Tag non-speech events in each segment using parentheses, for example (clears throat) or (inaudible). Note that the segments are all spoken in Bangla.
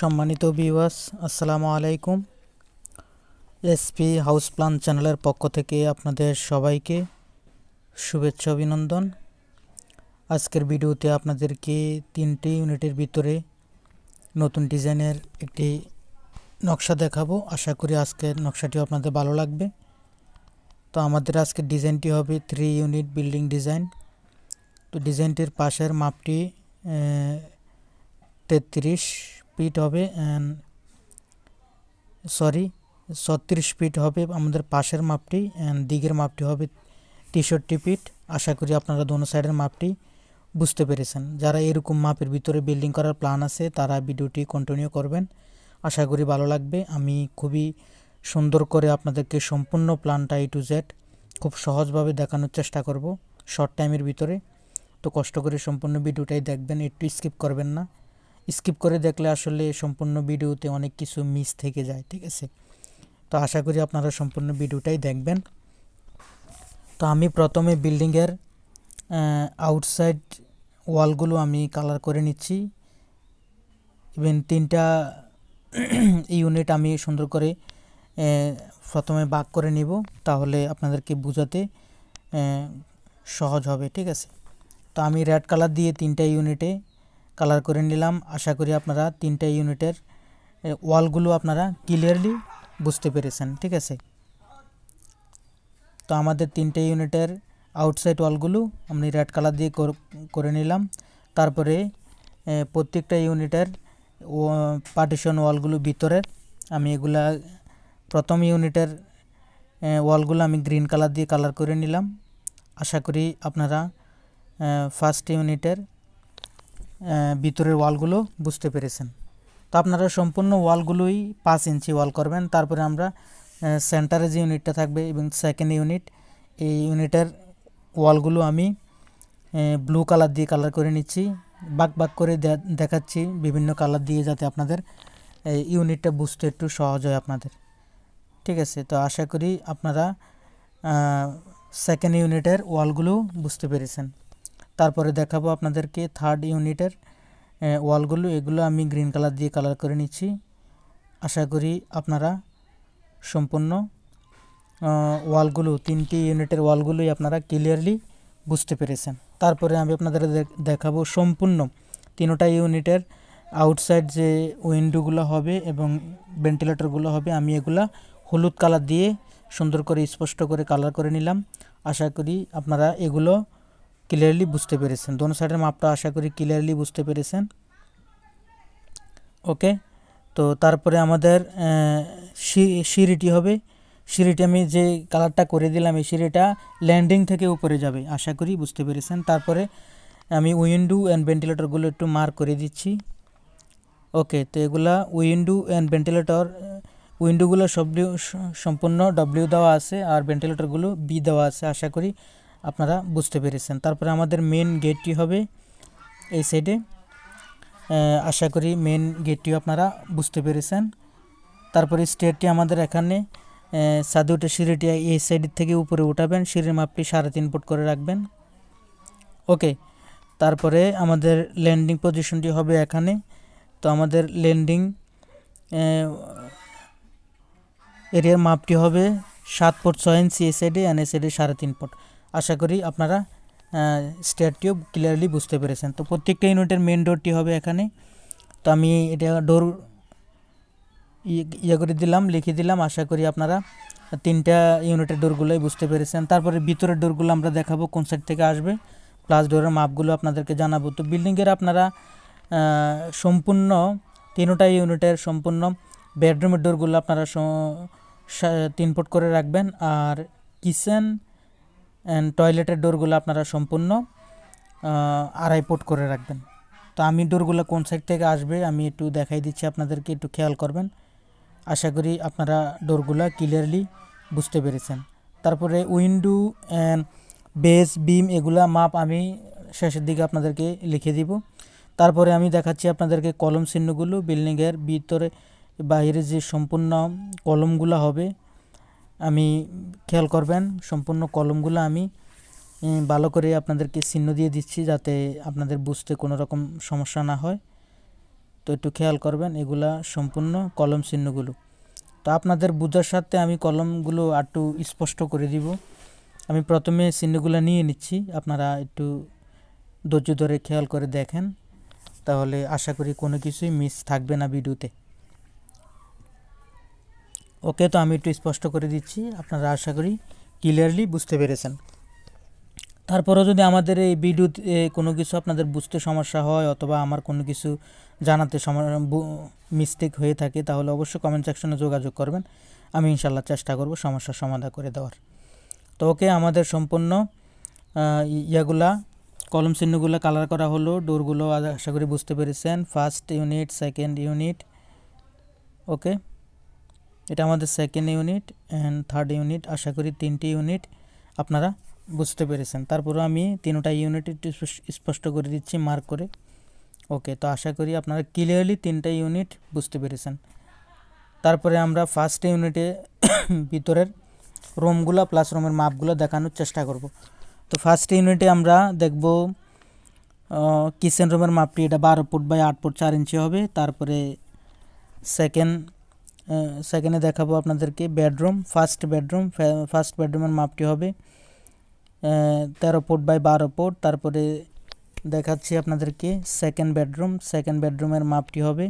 সম্মানিত বিবাস আসসালামু আলাইকুম এসপি হাউস প্ল্যান চ্যানেলের পক্ষ থেকে আপনাদের সবাইকে শুভেচ্ছা অভিনন্দন আজকের ভিডিওতে আপনাদেরকে তিনটি ইউনিটের ভিতরে নতুন ডিজাইনের একটি নকশা দেখাবো আশা করি আজকের নকশাটি আপনাদের ভালো লাগবে তো আমাদের আজকের ডিজাইনটি হবে থ্রি ইউনিট বিল্ডিং ডিজাইন তো ডিজাইনটির পাশের মাপটি তেত্রিশ ফিট হবে অ্যান্ড সরি ছত্রিশ ফিট হবে আমাদের পাশের মাপটি অ্যান্ড দিকের মাপটি হবে তেষট্টি ফিট আশা করি আপনারা দোনো সাইডের মাপটি বুঝতে পেরেছেন যারা এরকম মাপের ভিতরে বিল্ডিং করার প্ল্যান আছে তারা ভিডিওটি কন্টিনিউ করবেন আশা করি ভালো লাগবে আমি খুবই সুন্দর করে আপনাদেরকে সম্পূর্ণ প্ল্যানটা এ টু জেড খুব সহজভাবে দেখানোর চেষ্টা করব শর্ট টাইমের ভিতরে তো কষ্ট করে সম্পূর্ণ ভিডিওটাই দেখবেন একটু স্কিপ করবেন না স্কিপ করে দেখলে আসলে সম্পূর্ণ ভিডিওতে অনেক কিছু মিস থেকে যায় ঠিক আছে তো আশা করি আপনারা সম্পূর্ণ ভিডিওটাই দেখবেন তো আমি প্রথমে বিল্ডিংয়ের আউটসাইড ওয়ালগুলো আমি কালার করে নিচ্ছি ইভেন তিনটা ইউনিট (clears throat) আমি সুন্দর করে প্রথমে বাক করে নিব তাহলে আপনাদেরকে বোঝাতে সহজ হবে ঠিক আছে তো আমি রেড কালার দিয়ে তিনটা ইউনিটে কালার করে নিলাম আশা করি আপনারা তিনটা ইউনিটের ওয়ালগুলো আপনারা ক্লিয়ারলি বুঝতে পেরেছেন ঠিক আছে তো আমাদের তিনটে ইউনিটের আউটসাইড ওয়ালগুলো আমি রেড কালার দিয়ে করে নিলাম তারপরে প্রত্যেকটা ইউনিটের পার্টিশন ওয়ালগুলো ভিতরে আমি এগুলা প্রথম ইউনিটের ওয়ালগুলো আমি গ্রিন কালার দিয়ে কালার করে নিলাম আশা করি আপনারা ফার্স্ট ইউনিটের ভিতরের ওয়ালগুলো বুঝতে পেরেছেন তো আপনারা সম্পূর্ণ ওয়ালগুলোই পাঁচ ইঞ্চি ওয়াল করবেন তারপরে আমরা সেন্টারে যে ইউনিটটা থাকবে এবং সেকেন্ড ইউনিট এই ইউনিটের ওয়ালগুলো আমি ব্লু কালার দিয়ে কালার করে নিচ্ছি বাক বাক করে দেখাচ্ছি বিভিন্ন কালার দিয়ে যাতে আপনাদের ইউনিটটা বুঝতে একটু সহজ হয় আপনাদের ঠিক আছে তো আশা করি আপনারা সেকেন্ড ইউনিটের ওয়ালগুলো বুঝতে পেরেছেন তারপরে দেখাবো আপনাদেরকে থার্ড ইউনিটের ওয়ালগুলো এগুলো আমি গ্রিন কালার দিয়ে কালার করে নিচ্ছি আশা করি আপনারা সম্পূর্ণ ওয়ালগুলো তিনটি ইউনিটের ওয়ালগুলোই আপনারা ক্লিয়ারলি বুঝতে পেরেছেন তারপরে আমি আপনাদের দেখাবো সম্পূর্ণ তিনোটা ইউনিটের আউটসাইড যে উইন্ডোগুলো হবে এবং ভেন্টিলেটরগুলো হবে আমি এগুলা হলুদ কালার দিয়ে সুন্দর করে স্পষ্ট করে কালার করে নিলাম আশা করি আপনারা এগুলো ক্লিয়ারলি বুঝতে পেরেছেন দোনো সাইডের মাপটা আশা করি ক্লিয়ারলি বুঝতে পেরেছেন ওকে তো তারপরে আমাদের সিঁড়িটি হবে সিঁড়িটি আমি যে কালারটা করে দিলাম এই সিঁড়িটা ল্যান্ডিং থেকে উপরে যাবে আশা করি বুঝতে পেরেছেন তারপরে আমি উইন্ডো অ্যান্ড ভেন্টিলেটরগুলো একটু মার্ক করে দিচ্ছি ওকে তো এগুলা উইন্ডো অ্যান্ড ভেন্টিলেটর উইন্ডোগুলো সব সম্পূর্ণ ডব্লিউ দেওয়া আছে আর ভেন্টিলেটরগুলো বি দেওয়া আছে আশা করি আপনারা বুঝতে পেরেছেন তারপরে আমাদের মেন গেটটি হবে এই সাইডে আশা করি মেন গেটটিও আপনারা বুঝতে পেরেছেন তারপরে স্টেটটি আমাদের এখানে সাদুটে সিঁড়িটি এই সাইড থেকে উপরে উঠাবেন সিঁড়ির মাপটি সাড়ে তিন ফুট করে রাখবেন ওকে তারপরে আমাদের ল্যান্ডিং পজিশনটি হবে এখানে তো আমাদের ল্যান্ডিং এরিয়ার মাপটি হবে সাত ফুট ছয় ইঞ্চি এ সাইডে অ্যান্ড এ সাইডে সাড়ে তিন ফুট আশা করি আপনারা স্টেটটিও ক্লিয়ারলি বুঝতে পেরেছেন তো প্রত্যেকটা ইউনিটের মেন ডোরটি হবে এখানে তো আমি এটা ডোর ইয়ে করে দিলাম লিখে দিলাম আশা করি আপনারা তিনটা ইউনিটের ডোরগুলোই বুঝতে পেরেছেন তারপরে ভিতরের ডোরগুলো আমরা দেখাবো কোন সাইড থেকে আসবে প্লাস ডোরের মাপগুলো আপনাদেরকে জানাবো তো বিল্ডিংয়ের আপনারা সম্পূর্ণ তিনটা ইউনিটের সম্পূর্ণ বেডরুমের ডোরগুলো আপনারা তিন ফুট করে রাখবেন আর কিচেন অ্যান্ড টয়লেটের ডোরগুলো আপনারা সম্পূর্ণ আড়াই ফুট করে রাখবেন তো আমি ডোরগুলো কোন সাইড থেকে আসবে আমি একটু দেখাই দিচ্ছি আপনাদেরকে একটু খেয়াল করবেন আশা করি আপনারা ডোরগুলো ক্লিয়ারলি বুঝতে পেরেছেন তারপরে উইন্ডো অ্যান্ড বেস বিম এগুলা মাপ আমি শেষের দিকে আপনাদেরকে লিখে দিব তারপরে আমি দেখাচ্ছি আপনাদেরকে কলম চিহ্নগুলো বিল্ডিংয়ের ভিতরে বাইরে যে সম্পূর্ণ কলমগুলো হবে আমি খেয়াল করবেন সম্পূর্ণ কলমগুলো আমি ভালো করে আপনাদেরকে চিহ্ন দিয়ে দিচ্ছি যাতে আপনাদের বুঝতে কোনো রকম সমস্যা না হয় তো একটু খেয়াল করবেন এগুলা সম্পূর্ণ কলম চিহ্নগুলো তো আপনাদের বোঝার সাথে আমি কলমগুলো একটু স্পষ্ট করে দিব আমি প্রথমে চিহ্নগুলো নিয়ে নিচ্ছি আপনারা একটু ধৈর্য ধরে খেয়াল করে দেখেন তাহলে আশা করি কোনো কিছুই মিস থাকবে না ভিডিওতে ওকে তো আমি একটু স্পষ্ট করে দিচ্ছি আপনারা আশা করি ক্লিয়ারলি বুঝতে পেরেছেন তারপরেও যদি আমাদের এই ভিডিওতে কোনো কিছু আপনাদের বুঝতে সমস্যা হয় অথবা আমার কোনো কিছু জানাতে মিস্টেক হয়ে থাকে তাহলে অবশ্যই কমেন্ট সেকশনে যোগাযোগ করবেন আমি ইনশাল্লাহ চেষ্টা করব সমস্যার সমাধান করে দেওয়ার তো ওকে আমাদের সম্পূর্ণ ইয়াগুলা কলম চিহ্নগুলো কালার করা হলো ডোরগুলো আশা করি বুঝতে পেরেছেন first unit second unit okay এটা আমাদের second unit and third unit আশা করি তিনটি ইউনিট আপনারা বুঝতে পেরেছেন তারপরে আমি তিনটা ইউনিট একটু স্পষ্ট করে দিচ্ছি মার্ক করে ওকে তো আশা করি আপনারা ক্লিয়ারলি তিনটা ইউনিট বুঝতে পেরেছেন তারপরে আমরা ফার্স্ট ইউনিটে (coughs) ভিতরের রুমগুলো প্লাস রুমের মাপগুলো দেখানোর চেষ্টা করব তো ফার্স্ট ইউনিটে আমরা দেখব কিচেন রুমের মাপটি এটা বারো ফুট বাই আট ফুট চার ইঞ্চি হবে তারপরে সেকেন্ড সেখানে দেখাবো আপনাদেরকে বেডরুম ফার্স্ট বেডরুম ফার্স্ট বেডরুমের মাপটি হবে তেরো ফুট বাই বারো ফুট তারপরে দেখাচ্ছি আপনাদেরকে সেকেন্ড বেডরুম সেকেন্ড বেডরুমের মাপটি হবে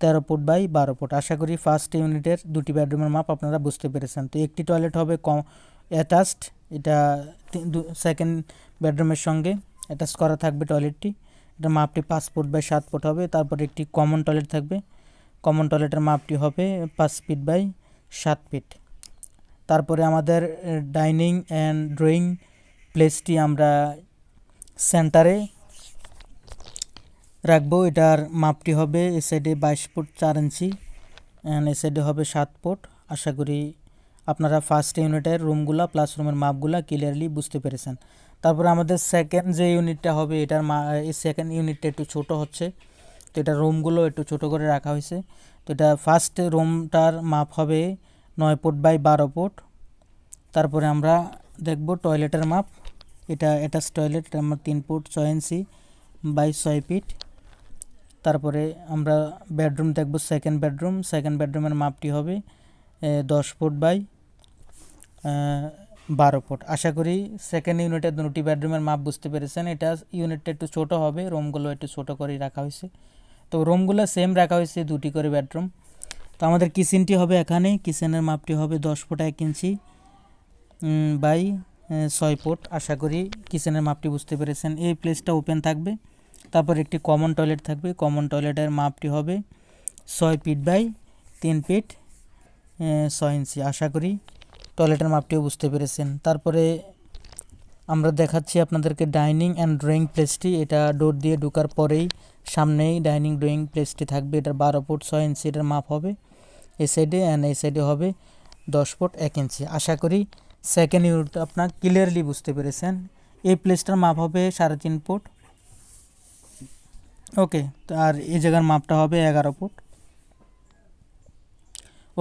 তেরো ফুট বাই বারো ফুট আশা করি ফার্স্ট ইউনিটের দুটি বেডরুমের মাপ আপনারা বুঝতে পেরেছেন তো একটি টয়লেট হবে কম অ্যাটাচড এটা সেকেন্ড বেডরুমের সঙ্গে অ্যাটাচ করা থাকবে টয়লেটটি এটা মাপটি পাঁচ ফুট বাই সাত ফুট হবে তারপর একটি কমন টয়লেট থাকবে কমন টয়লেটের মাপটি হবে পাঁচ ফিট বাই সাত ফিট তারপরে আমাদের ডাইনিং অ্যান্ড ড্রয়িং প্লেসটি আমরা সেন্টারে রাখবো এটার মাপটি হবে এ সাইডে বাইশ ফুট চার ইঞ্চি অ্যান্ড এ সাইডে হবে সাত ফুট আশা করি আপনারা ফার্স্ট ইউনিটের রুমগুলো প্লাস রুমের মাপগুলো ক্লিয়ারলি বুঝতে পেরেছেন তারপরে আমাদের সেকেন্ড যে ইউনিটটা হবে এটার মা এই সেকেন্ড ইউনিটটা একটু ছোটো হচ্ছে তো এটা রোমগুলো একটু ছোটো করে রাখা হয়েছে তো এটা ফার্স্ট রোমটার মাপ হবে নয় ফুট বাই বারো ফুট তারপরে আমরা দেখব টয়লেটের মাপ এটা অ্যাটাচ টয়লেট আমার তিন ফুট ছয় ইঞ্চি বাই ছয় ফিট তারপরে আমরা বেডরুম দেখব সেকেন্ড বেডরুম সেকেন্ড বেডরুমের মাপটি হবে দশ ফুট বাই বারো ফুট আশা করি সেকেন্ড ইউনিটের দুটি বেডরুমের মাপ বুঝতে পেরেছেন এটা ইউনিটটা একটু ছোটো হবে রুমগুলো একটু ছোটো করে রাখা হয়েছে তো রুমগুলো সেম রাখা হয়েছে দুটি করে বেডরুম তো আমাদের কিচেনটি হবে এখানে কিচেনের মাপটি হবে দশ ফুট এক ইঞ্চি বাই ছয় ফুট আশা করি কিচেনের মাপটি বুঝতে পেরেছেন এই প্লেসটা ওপেন থাকবে তারপর একটি কমন টয়লেট থাকবে কমন টয়লেটের মাপটি হবে ছয় ফিট বাই তিন ফিট ছয় ইঞ্চি আশা করি টয়লেটের মাপটিও বুঝতে পেরেছেন তারপরে আমরা দেখাচ্ছি আপনাদেরকে ডাইনিং অ্যান্ড ড্রয়িং প্লেসটি এটা ডোর দিয়ে ঢোকার পরেই সামনেই ডাইনিং ড্রয়িং প্লেসটি থাকবে এটা বারো ফুট ছয় ইঞ্চি মাপ হবে এই সাইডে অ্যান্ড এই সাইডে হবে দশ ফুট এক ইঞ্চি আশা করি সেকেন্ড ইউনিট আপনার ক্লিয়ারলি বুঝতে পেরেছেন এই প্লেসটার মাপ হবে সাড়ে তিন ফুট ওকে তো আর এই জায়গার মাপটা হবে এগারো ফুট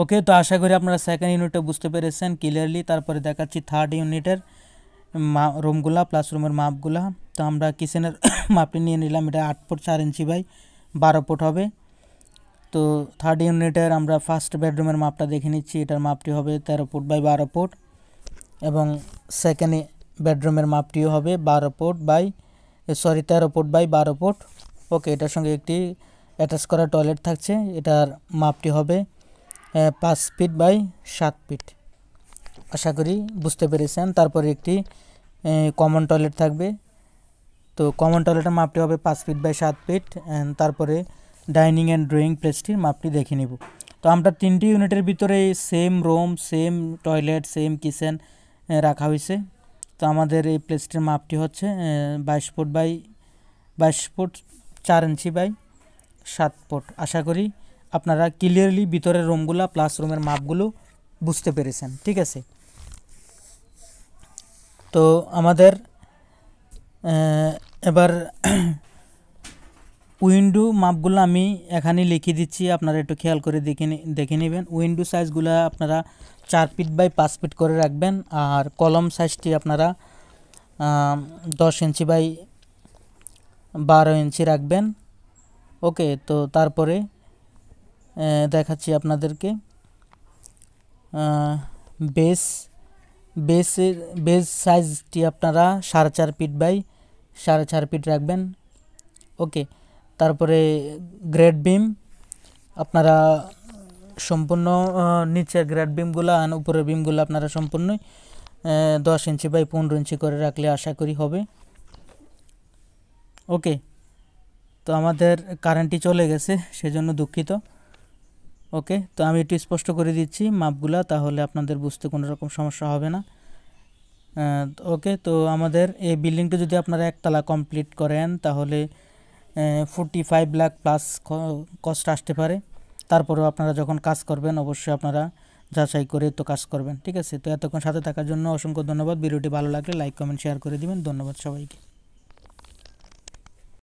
ওকে তো আশা করি আপনারা সেকেন্ড ইউনিটটা বুঝতে পেরেছেন ক্লিয়ারলি তারপরে দেখাচ্ছি থার্ড ইউনিটের মা রুমগুলা প্লাস রুমের মাপগুলা তো আমরা কিচেনের (coughs) মাপটি নিয়ে নিলাম এটা আট ফুট চার ইঞ্চি বাই বারো ফুট হবে তো থার্ড ইউনিটের আমরা ফার্স্ট বেডরুমের মাপটা দেখে নিচ্ছি এটার মাপটি হবে তেরো ফুট বাই বারো ফুট এবং সেকেন্ড বেডরুমের মাপটিও হবে বারো ফুট বাই সরি তেরো ফুট বাই বারো ফুট ওকে এটার সঙ্গে একটি অ্যাটাচ করা টয়লেট থাকছে এটার মাপটি হবে পাঁচ ফিট বাই সাত ফিট আশা করি বুঝতে পেরেছেন তারপরে একটি কমন টয়লেট থাকবে তো কমন টয়লেটের মাপটি হবে পাঁচ ফিট বাই সাত ফিট তারপরে ডাইনিং অ্যান্ড ড্রয়িং প্লেসটির মাপটি দেখে নিব তো আমরা তিনটি ইউনিটের ভিতরে same room same toilet same kitchen রাখা হয়েছে তো আমাদের এই প্লেসটির মাপটি হচ্ছে বাইশ ফুট বাই বাইশ ফুট চার ইঞ্চি বাই সাত ফুট আশা করি আপনারা ক্লিয়ারলি ভিতরের রুমগুলো প্লাস রুমের মাপগুলো বুঝতে পেরেছেন ঠিক আছে তো আমাদের এবার (clears throat) উইন্ডো মাপগুলো আমি এখানে লিখে দিচ্ছি আপনারা একটু খেয়াল করে দেখে দেখে নেবেন উইন্ডো সাইজগুলো আপনারা চার ফিট বাই পাঁচ ফিট করে রাখবেন আর কলম সাইজটি আপনারা দশ ইঞ্চি বাই বারো ইঞ্চি রাখবেন ওকে তো তারপরে দেখাচ্ছি আপনাদেরকে বেশ বেসের বেস সাইজটি আপনারা সাড়ে চার ফিট বাই সাড়ে চার ফিট রাখবেন ওকে তারপরে গ্রেড বিম আপনারা সম্পূর্ণ নিচের গ্রেড বিমগুলো আর উপরের বিমগুলো আপনারা সম্পূর্ণই দশ ইঞ্চি বাই পনেরো ইঞ্চি করে রাখলে আশা করি হবে ওকে তো আমাদের কারেন্টটি চলে গেছে সেজন্য দুঃখিত ওকে তো আমি একটু স্পষ্ট করে দিচ্ছি মাপগুলা তাহলে আপনাদের বুঝতে কোনো রকম সমস্যা হবে না ওকে তো আমাদের এই বিল্ডিংটা যদি আপনারা একতলা কমপ্লিট করেন তাহলে forty five lakh plus cost আসতে পারে তারপরেও আপনারা যখন কাজ করবেন অবশ্যই আপনারা যাচাই করে তো কাজ করবেন ঠিক আছে তো এতক্ষণ সাথে থাকার জন্য অসংখ্য ধন্যবাদ ভিডিওটি ভালো লাগলে লাইক কমেন্ট শেয়ার করে দিবেন ধন্যবাদ সবাইকে